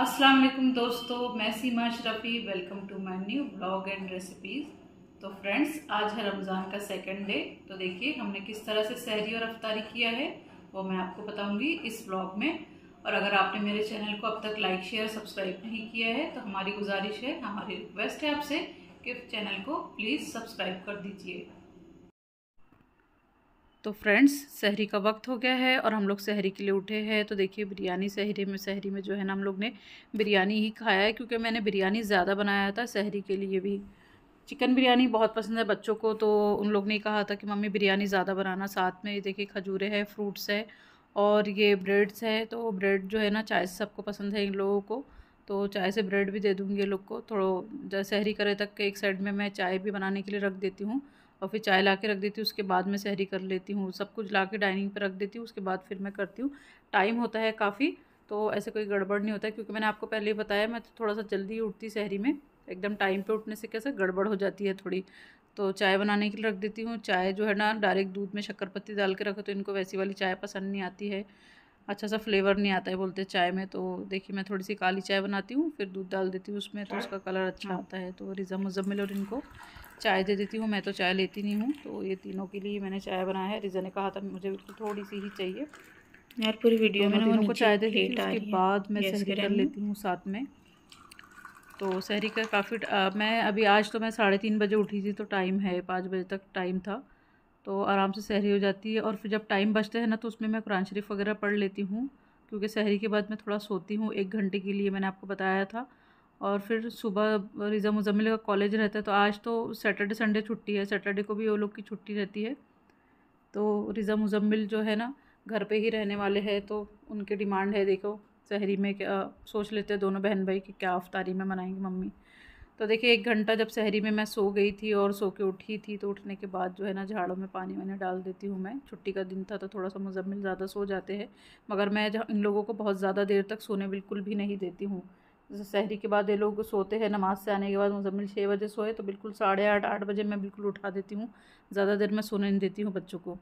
अस्सलाम वालेकुम दोस्तों मैं Seema Ashrafi welcome to my new blog and recipes तो फ्रेंड्स आज है रमज़ान का सेकंड डे तो देखिए हमने किस तरह से सहरी और अफ्तारी किया है वो मैं आपको बताऊंगी इस ब्लॉग में और अगर आपने मेरे चैनल को अब तक लाइक शेयर सब्सक्राइब नहीं किया है तो हमारी गुजारिश है हमारी रिक्वेस्ट है आपसे कि चैनल को प्लीज़ सब्सक्राइब कर दीजिए तो फ्रेंड्स शहरी का वक्त हो गया है और हम लोग शहरी के लिए उठे हैं तो देखिए बिरयानी शहरी में शहरी में जो है ना हम लोग ने बिरयानी ही खाया है क्योंकि मैंने बिरयानी ज़्यादा बनाया था शहरी के लिए भी चिकन बिरयानी बहुत पसंद है बच्चों को तो उन लोग ने कहा था कि मम्मी बिरयानी ज़्यादा बनाना साथ में ये देखिए खजूरे है फ्रूट्स है और ये ब्रेड्स है तो ब्रेड जो है ना चाय से सबको पसंद है इन लोगों को तो चाय से ब्रेड भी दे दूँगी लोग को थोड़ा शहरी करे तक के एक साइड में मैं चाय भी बनाने के लिए रख देती हूँ और फिर चाय ला के रख देती हूँ उसके बाद मैं सहरी कर लेती हूँ सब कुछ ला के डाइनिंग पर रख देती हूँ उसके बाद फिर मैं करती हूँ टाइम होता है काफ़ी तो ऐसे कोई गड़बड़ नहीं होता है क्योंकि मैंने आपको पहले ही बताया मैं तो थोड़ा सा जल्दी उठती सहरी में एकदम टाइम पे उठने से कैसे गड़बड़ हो जाती है थोड़ी तो चाय बनाने के लिए रख देती हूँ चाय जो है ना डायरेक्ट दूध में शक्कर पत्ती डाल के रखो तो इनको वैसी वाली चाय पसंद नहीं आती है अच्छा सा फ्लेवर नहीं आता है बोलते चाय में तो देखिए मैं थोड़ी सी काली चाय बनाती हूँ फिर दूध डाल देती हूँ उसमें तो हाँ। उसका कलर अच्छा हाँ। आता है तो रिज़ा मुजम्मिल और इनको चाय दे देती हूँ मैं तो चाय लेती नहीं हूँ तो ये तीनों के लिए मैंने चाय बनाया है रिजा ने कहा था मुझे बिल्कुल थोड़ी सी ही चाहिए यार पूरी वीडियो में मैंने उनको चाय दे दी उसके बाद मैं सहरी कर लेती हूँ साथ में तो सहरी का काफ़ी मैं अभी आज तो मैं साढ़े तीन बजे उठी थी तो टाइम है पाँच बजे तक टाइम था तो आराम से सहरी हो जाती है और फिर जब टाइम बचता है ना तो उसमें मैं कुरान शरीफ वगैरह पढ़ लेती हूँ क्योंकि सहरी के बाद मैं थोड़ा सोती हूँ एक घंटे के लिए मैंने आपको बताया था और फिर सुबह रिज़ा मुजमिल का कॉलेज रहता है तो आज तो सैटरडे संडे छुट्टी है सैटरडे को भी वो लोग की छुट्टी रहती है तो रिज़ा मुजम्मिल जो है ना घर पे ही रहने वाले हैं तो उनके डिमांड है देखो शहरी में क्या सोच लेते हैं दोनों बहन भाई कि क्या अफ्तारी में मनाएंगी मम्मी तो देखिए एक घंटा जब शहरी में मैं सो गई थी और सो के उठी थी तो उठने के बाद जो है ना झाड़ों में पानी वानी डाल देती हूँ मैं छुट्टी का दिन था तो थोड़ा सा मुजम्मिल ज़्यादा सो जाते हैं मगर मैं इन लोगों को बहुत ज़्यादा देर तक सोने बिल्कुल भी नहीं देती हूँ जैसे शहरी के बाद ये लोग सोते हैं नमाज से आने के बाद मुजम्मिल छः बजे सोए तो बिल्कुल साढ़े आठ आठ बजे मैं बिल्कुल उठा देती हूँ ज़्यादा देर मैं सोने नहीं देती हूँ बच्चों को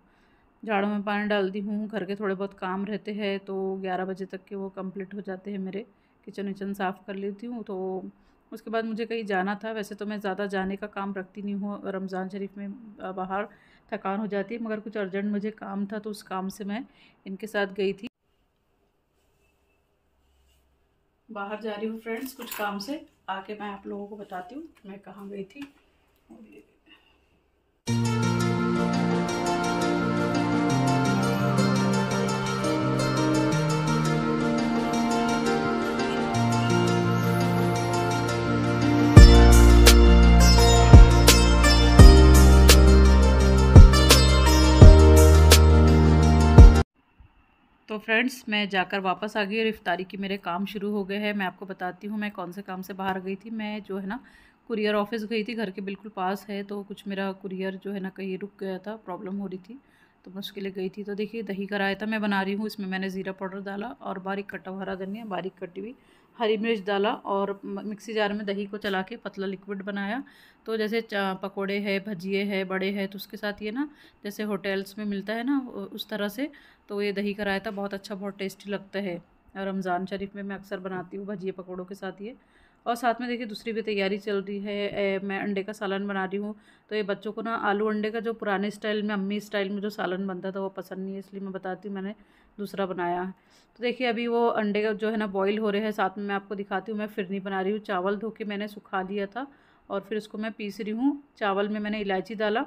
झाड़ों में पानी डालती हूँ घर के थोड़े बहुत काम रहते हैं तो ग्यारह बजे तक के वो कम्प्लीट हो जाते हैं मेरे किचन विचन साफ़ कर लेती हूँ तो उसके बाद मुझे कहीं जाना था वैसे तो मैं ज़्यादा जाने का काम रखती नहीं हूँ रमज़ान शरीफ में बाहर थकान हो जाती है मगर कुछ अर्जेंट मुझे काम था तो उस काम से मैं इनके साथ गई थी बाहर जा रही हूँ फ्रेंड्स कुछ काम से आके मैं आप लोगों को बताती हूँ मैं कहाँ गई थी और ये फ्रेंड्स मैं जाकर वापस आ गई और इफ्तारी की मेरे काम शुरू हो गए हैं मैं आपको बताती हूँ मैं कौन से काम से बाहर गई थी मैं जो है ना कुरियर ऑफिस गई थी घर के बिल्कुल पास है तो कुछ मेरा कुरियर जो है ना कहीं रुक गया था प्रॉब्लम हो रही थी तो मैं उसके लिए गई थी तो देखिए दही का रायता मैं बना रही हूँ इसमें मैंने ज़ीरा पाउडर डाला और बारीक कटा हुआ हरा धनिया बारीक कटी हुई हरी मिर्च डाला और मिक्सी जार में दही को चला के पतला लिक्विड बनाया तो जैसे पकोड़े है भजिए है बड़े हैं तो उसके साथ ये ना जैसे होटल्स में मिलता है ना उस तरह से तो ये दही का रायता बहुत अच्छा बहुत टेस्टी लगता है और रमज़ान शरीफ में मैं अक्सर बनाती हूँ भजिए पकौड़ों के साथ ये और साथ में देखिए दूसरी भी तैयारी चल रही है ए, मैं अंडे का सालन बना रही हूँ तो ये बच्चों को ना आलू अंडे का जो पुराने स्टाइल में अम्मी स्टाइल में जो सालन बनता था वो पसंद नहीं है इसलिए मैं बताती हूँ मैंने दूसरा बनाया है तो देखिए अभी वो अंडे का जो है ना बॉईल हो रहे हैं साथ में मैं आपको दिखाती हूँ मैं फिरनी बना रही हूँ चावल धो के मैंने सुखा लिया था और फिर उसको मैं पीस रही हूँ चावल में मैंने इलायची डाला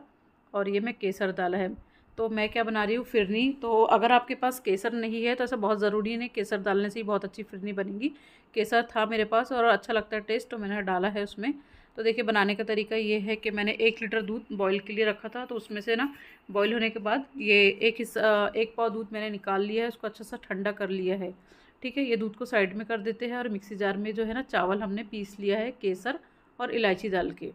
और ये मैं केसर डाला है तो मैं क्या बना रही हूँ फिरनी तो अगर आपके पास केसर नहीं है तो ऐसा बहुत ज़रूरी नहीं केसर डालने से ही बहुत अच्छी फिरनी बनेगी केसर था मेरे पास और अच्छा लगता है टेस्ट तो मैंने डाला है उसमें तो देखिए बनाने का तरीका ये है कि मैंने एक लीटर दूध बॉईल के लिए रखा था तो उसमें से ना बॉईल होने के बाद ये एक हिस्सा एक पाव दूध मैंने निकाल लिया है उसको अच्छा सा ठंडा कर लिया है ठीक है ये दूध को साइड में कर देते हैं और मिक्सी जार में जो है ना चावल हमने पीस लिया है केसर और इलायची डाल के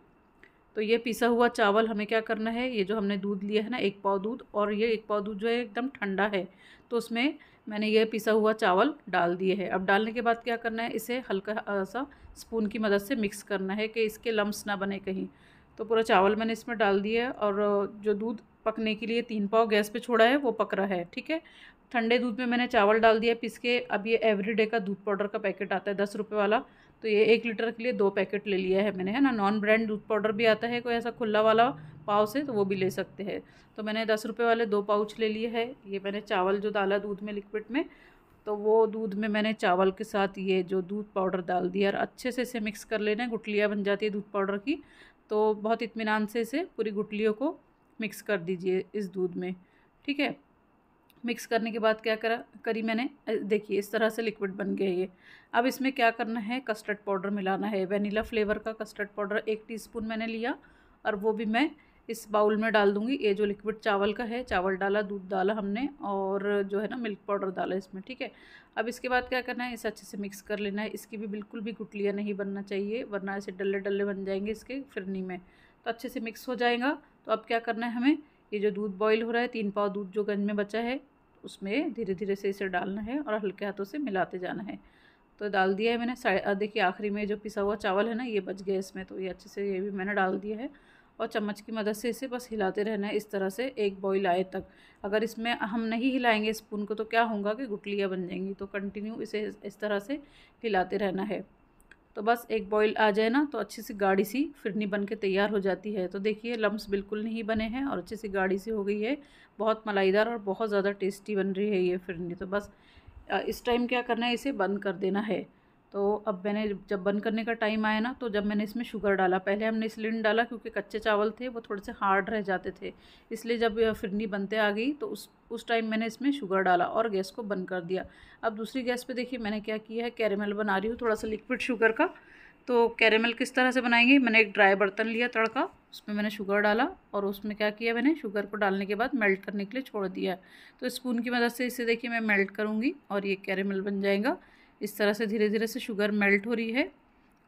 तो ये पिसा हुआ चावल हमें क्या करना है ये जो हमने दूध लिया है ना एक पाव दूध और ये एक पाव दूध जो है एकदम ठंडा है तो उसमें मैंने ये पिसा हुआ चावल डाल दिए है अब डालने के बाद क्या करना है इसे हल्का सा स्पून की मदद से मिक्स करना है कि इसके लम्स ना बने कहीं तो पूरा चावल मैंने इसमें डाल दिया है और जो दूध पकने के लिए तीन पाव गैस पे छोड़ा है वो पक रहा है ठीक है ठंडे दूध में मैंने चावल डाल दिया पिस के अब ये एवरीडे का दूध पाउडर का पैकेट आता है दस रुपये वाला तो ये एक लीटर के लिए दो पैकेट ले लिया है मैंने है ना नॉन ब्रांड दूध पाउडर भी आता है कोई ऐसा खुला वाला पाव से तो वो भी ले सकते हैं तो मैंने दस रुपये वाले दो पाउच ले लिए है ये मैंने चावल जो डाला दूध में लिक्विड में तो वो दूध में मैंने चावल के साथ ये जो दूध पाउडर डाल दिया और अच्छे से इसे मिक्स कर लेना है गुटलियाँ बन जाती है दूध पाउडर की तो बहुत इतमान से इसे पूरी गुटलियों को मिक्स कर दीजिए इस दूध में ठीक है मिक्स करने के बाद क्या करा करी मैंने देखिए इस तरह से लिक्विड बन गया ये अब इसमें क्या करना है कस्टर्ड पाउडर मिलाना है वनीला फ्लेवर का कस्टर्ड पाउडर एक टीस्पून मैंने लिया और वो भी मैं इस बाउल में डाल दूंगी ये जो लिक्विड चावल का है चावल डाला दूध डाला हमने और जो है ना मिल्क पाउडर डाला इसमें ठीक है अब इसके बाद क्या करना है इसे अच्छे से मिक्स कर लेना है इसकी भी बिल्कुल भी गुटलियाँ नहीं बनना चाहिए वरना ऐसे डल्ले डल्ले बन जाएंगे इसके फिरनी में तो अच्छे से मिक्स हो जाएगा तो अब क्या करना है हमें ये जो दूध बॉईल हो रहा है तीन पाव दूध जो गंज में बचा है उसमें धीरे धीरे से इसे डालना है और हल्के हाथों से मिलाते जाना है तो डाल दिया है मैंने देखिए आखिरी में जो पिसा हुआ चावल है ना ये बच गया इसमें तो ये अच्छे से ये भी मैंने डाल दिया है और चम्मच की मदद से इसे बस हिलाते रहना है इस तरह से एक बॉईल आए तक अगर इसमें हम नहीं हिलाएंगे स्पून को तो क्या होगा कि गुटलियाँ बन जाएंगी तो कंटिन्यू इसे इस तरह से हिलाते रहना है तो बस एक बॉईल आ जाए ना तो अच्छी सी गाढ़ी सी फिरनी बन के तैयार हो जाती है तो देखिए लम्स बिल्कुल नहीं बने हैं और अच्छी सी गाढ़ी सी हो गई है बहुत मलाईदार और बहुत ज़्यादा टेस्टी बन रही है ये फिरनी तो बस इस टाइम क्या करना है इसे बंद कर देना है तो अब मैंने जब बंद करने का टाइम आया ना तो जब मैंने इसमें शुगर डाला पहले हमने इसलिए नहीं डाला क्योंकि कच्चे चावल थे वो थोड़े से हार्ड रह जाते थे इसलिए जब फिरनी बनते आ गई तो उस उस टाइम मैंने इसमें शुगर डाला और गैस को बंद कर दिया अब दूसरी गैस पे देखिए मैंने क्या किया है कैरेमल बना रही हूँ थोड़ा सा लिक्विड शुगर का तो कैरेमल किस तरह से बनाएंगे मैंने एक ड्राई बर्तन लिया तड़का उसमें मैंने शुगर डाला और उसमें क्या किया मैंने शुगर को डालने के बाद मेल्ट करने के लिए छोड़ दिया तो स्पून की मदद से इसे देखिए मैं मेल्ट करूँगी और ये कैरेमल बन जाएगा इस तरह से धीरे धीरे से शुगर मेल्ट हो रही है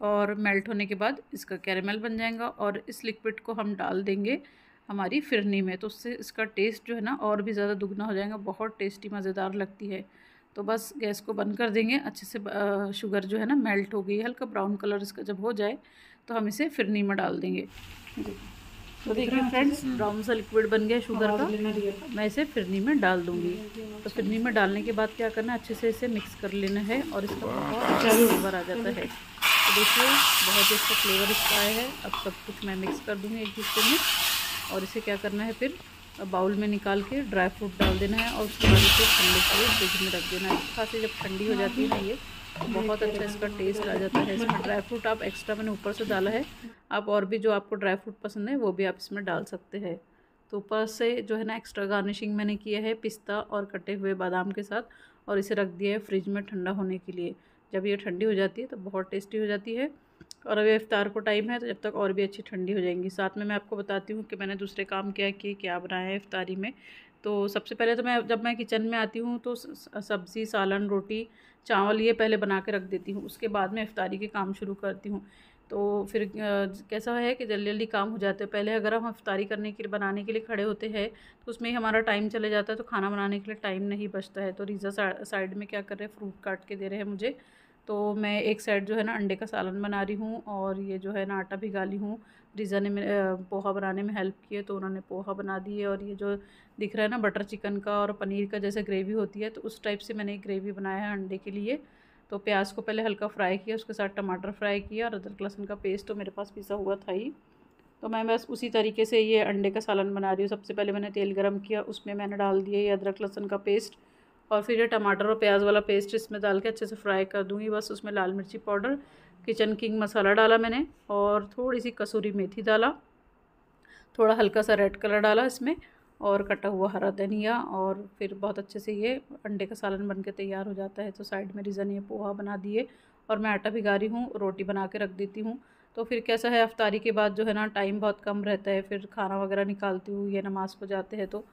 और मेल्ट होने के बाद इसका कैरेमल बन जाएगा और इस लिक्विड को हम डाल देंगे हमारी फिरनी में तो उससे इसका टेस्ट जो है ना और भी ज़्यादा दुगना हो जाएगा बहुत टेस्टी मज़ेदार लगती है तो बस गैस को बंद कर देंगे अच्छे से शुगर जो है ना मेल्ट हो गई हल्का ब्राउन कलर इसका जब हो जाए तो हम इसे फिरनी में डाल देंगे जी तो देखिए फ्रेंड्स अच्छा। ब्राउन सा लिक्विड बन गया शुगर हाँ, का मैं इसे फिरनी में डाल दूंगी तो फिरनी में डालने के बाद क्या करना है अच्छे से इसे मिक्स कर लेना है और इसका बहुत अच्छा फ्लेवर आ जाता है तो देखिए बहुत ही अच्छा फ्लेवर इसका आया है अब सब कुछ मैं मिक्स कर दूँगी एक दूसरे में और इसे क्या करना है फिर बाउल में निकाल के ड्राई फ्रूट डाल देना है और उसके बाद इसे ठंडे के लिए फ्रिज में रख देना है खासी जब ठंडी हो हाँ जाती है ना ये बहुत अच्छा इसका टेस्ट आ जाता है इसमें ड्राई फ्रूट आप एक्स्ट्रा मैंने ऊपर से डाला है आप और भी जो आपको ड्राई फ्रूट पसंद है वो भी आप इसमें डाल सकते हैं तो ऊपर से जो है ना एक्स्ट्रा गार्निशिंग मैंने किया है पिस्ता और कटे हुए बादाम के साथ और इसे रख दिया है फ्रिज में ठंडा होने के लिए जब ये ठंडी हो जाती है तो बहुत टेस्टी हो जाती है और अभी इफ्तार को टाइम है तो जब तक और भी अच्छी ठंडी हो जाएंगी साथ में मैं आपको बताती हूँ कि मैंने दूसरे काम क्या किए क्या बनाया है इफ्तारी में तो सबसे पहले तो मैं जब मैं किचन में आती हूँ तो सब्ज़ी सालन रोटी चावल ये पहले बना के रख देती हूँ उसके बाद मैं इफ़ारी के काम शुरू करती हूँ तो फिर कैसा है कि जल्दी जल्दी काम हो जाते हैं पहले अगर हम अफ्तारी करने के लिए बनाने के लिए खड़े होते हैं तो उसमें हमारा टाइम चले जाता है तो खाना बनाने के लिए टाइम नहीं बचता है तो रीज़ा साइड में क्या कर रहे हैं फ्रूट काट के दे रहे हैं मुझे तो मैं एक साइड जो है ना अंडे का सालन बना रही हूँ और ये जो है ना आटा भिगा ली हूँ रिजा ने मेरे पोहा बनाने में हेल्प किए तो उन्होंने पोहा बना दिए और ये जो दिख रहा है ना बटर चिकन का और पनीर का जैसे ग्रेवी होती है तो उस टाइप से मैंने एक ग्रेवी बनाया है अंडे के लिए तो प्याज को पहले हल्का फ्राई किया उसके साथ टमाटर फ्राई किया और अदरक लहसुन का पेस्ट तो मेरे पास पिसा हुआ था ही तो मैं बस उसी तरीके से ये अंडे का सालन बना रही हूँ सबसे पहले मैंने तेल गरम किया उसमें मैंने डाल दिया ये अदरक लहसुन का पेस्ट और फिर ये टमाटर और प्याज वाला पेस्ट इसमें डाल के अच्छे से फ्राई कर दूँगी बस उसमें लाल मिर्ची पाउडर किचन किंग मसाला डाला मैंने और थोड़ी सी कसूरी मेथी डाला थोड़ा हल्का सा रेड कलर डाला इसमें और कटा हुआ हरा धनिया और फिर बहुत अच्छे से ये अंडे का सालन बन के तैयार हो जाता है तो साइड में रिजन ये पोहा बना दिए और मैं आटा भिगा रही हूँ रोटी बना के रख देती हूँ तो फिर कैसा है अफ्तारी के बाद जो है ना टाइम बहुत कम रहता है फिर खाना वगैरह निकालती हूँ या नमाज़ को जाते हैं तो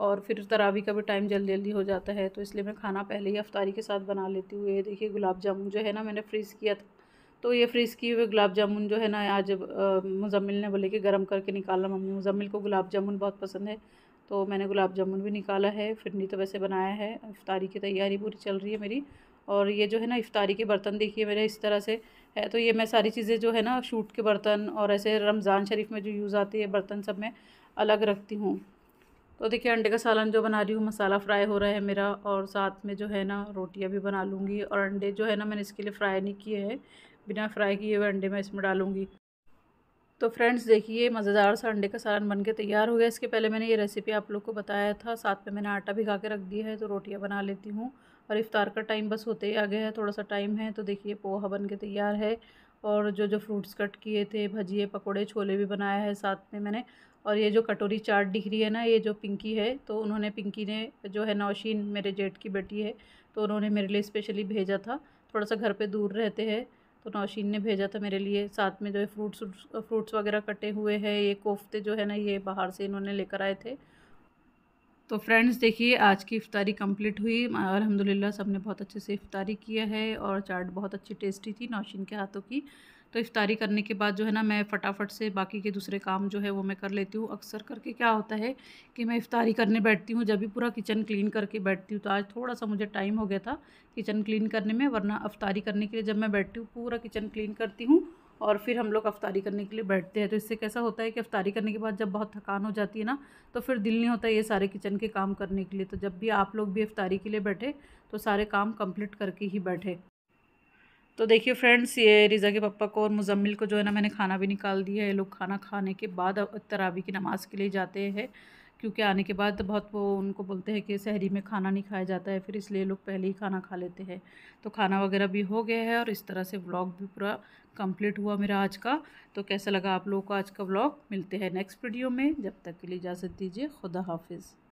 और फिर तरावी का भी टाइम जल्दी जल्दी हो जाता है तो इसलिए मैं खाना पहले ही अफ्तारी के साथ बना लेती हूँ ये देखिए गुलाब जामुन जो है ना मैंने फ्रीज़ किया था तो ये फ्रीज़ किए हुए गुलाब जामुन जो है ना आज मुजम्मिल ने बोले कि गर्म करके निकाला मम्मी मुजम्मिल को गुलाब जामुन बहुत पसंद है तो मैंने गुलाब जामुन भी निकाला है फिर नहीं तो वैसे बनाया है इफ्तारी की तैयारी पूरी चल रही है मेरी और ये जो है ना इफ्तारी के बर्तन देखिए मेरे इस तरह से है तो ये मैं सारी चीज़ें जो है ना शूट के बर्तन और ऐसे रमज़ान शरीफ में जो यूज़ आती है बर्तन सब मैं अलग रखती हूँ तो देखिए अंडे का सालन जो बना रही हूँ मसाला फ्राई हो रहा है मेरा और साथ में जो है ना रोटियाँ भी बना लूँगी और अंडे जो है ना मैंने इसके लिए फ्राई नहीं किए हैं बिना फ्राई किए हुए अंडे मैं इसमें डालूँगी तो फ्रेंड्स देखिए मज़ेदार सा अंडे का सालन बन के तैयार हो गया इसके पहले मैंने ये रेसिपी आप लोग को बताया था साथ में मैंने आटा भिगा के रख दिया है तो रोटियाँ बना लेती हूँ और इफ़ार का टाइम बस होते ही आ गया है थोड़ा सा टाइम है तो देखिए पोहा बन के तैयार है और जो जो फ्रूट्स कट किए थे भजिए पकोड़े छोले भी बनाया है साथ में मैंने और ये जो कटोरी चाट दिख रही है ना ये जो पिंकी है तो उन्होंने पिंकी ने जो है नौशीन मेरे जेठ की बेटी है तो उन्होंने मेरे लिए स्पेशली भेजा था थोड़ा सा घर पर दूर रहते हैं तो नौशीन ने भेजा था मेरे लिए साथ में जो है फ्रूट्स फ्रूट्स वगैरह कटे हुए हैं ये कोफ्ते जो है ना ये बाहर से इन्होंने लेकर आए थे तो फ्रेंड्स देखिए आज की इफ़ारी कंप्लीट हुई अलहमदिल्ला सब ने बहुत अच्छे से इफ़ारी किया है और चाट बहुत अच्छी टेस्टी थी नौशीन के हाथों की तो इफ़ारी करने के बाद जो है ना मैं फटाफट से बाकी के दूसरे काम जो है वो मैं कर लेती हूँ अक्सर करके क्या होता है कि मैं इफ़ारी करने बैठती हूँ जब भी पूरा किचन क्लीन करके बैठती हूँ तो आज थोड़ा सा मुझे टाइम हो गया था किचन क्लीन करने में वरना अफ्तारी करने के लिए जब मैं बैठती हूँ पूरा किचन क्लीन करती हूँ और फिर हम लोग अफ्तारी करने के लिए बैठते हैं तो इससे कैसा होता है कि अफ्तारी करने के बाद जब बहुत थकान हो जाती है ना तो फिर दिल नहीं होता ये सारे किचन के काम करने के लिए तो जब भी आप लोग भी अफ्तारी के लिए बैठे तो सारे काम कम्प्लीट करके ही बैठे तो देखिए फ्रेंड्स ये रिज़ा के पापा को और मुजम्मिल को जो है ना मैंने खाना भी निकाल दिया है ये लोग खाना खाने के बाद तरावी की नमाज़ के लिए जाते हैं क्योंकि आने के बाद बहुत वो उनको बोलते हैं कि शहरी में खाना नहीं खाया जाता है फिर इसलिए लोग पहले ही खाना खा लेते हैं तो खाना वगैरह भी हो गया है और इस तरह से ब्लॉग भी पूरा कंप्लीट हुआ मेरा आज का तो कैसा लगा आप लोगों को आज का व्लॉग मिलते हैं नेक्स्ट वीडियो में जब तक के लिए इजाज़त दीजिए खुदा हाफिज़